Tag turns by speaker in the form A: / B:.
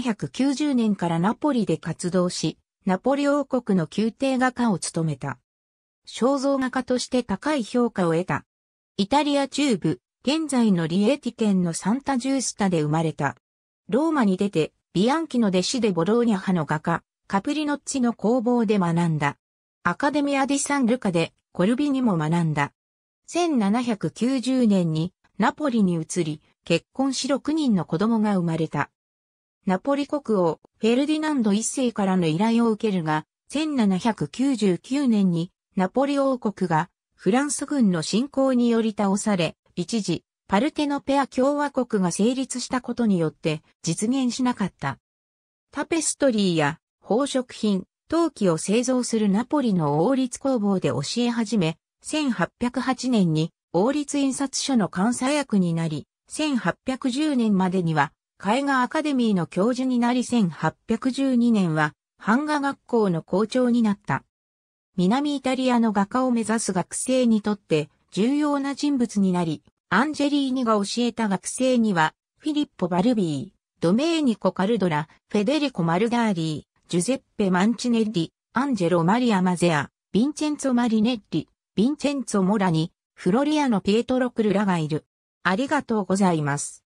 A: 1790年からナポリで活動し、ナポリ王国の宮廷画家を務めた。肖像画家として高い評価を得た。イタリア中部、現在のリエティ県のサンタジュースタで生まれた。ローマに出て、ビアンキの弟子でボローニャ派の画家、カプリノッチの工房で学んだ。アカデミア・ディ・サン・ルカでコルビにも学んだ。1790年にナポリに移り、結婚し6人の子供が生まれた。ナポリ国王、フェルディナンド一世からの依頼を受けるが、1799年にナポリ王国がフランス軍の侵攻により倒され、一時、パルテノペア共和国が成立したことによって実現しなかった。タペストリーや宝飾品、陶器を製造するナポリの王立工房で教え始め、1808年に王立印刷所の監査役になり、1810年までには絵画アカデミーの教授になり1812年は、版画学校の校長になった。南イタリアの画家を目指す学生にとって重要な人物になり、アンジェリーニが教えた学生には、フィリッポ・バルビー、ドメーニコ・カルドラ、フェデリコ・マルガーリー、ジュゼッペ・マンチネッリ、アンジェロ・マリア・マゼア、ヴィンチェンツォ・マリネッリ、ヴィンチェンツォ・モラニ、フロリアのピエトロ・クルラがいる。ありがとうございます。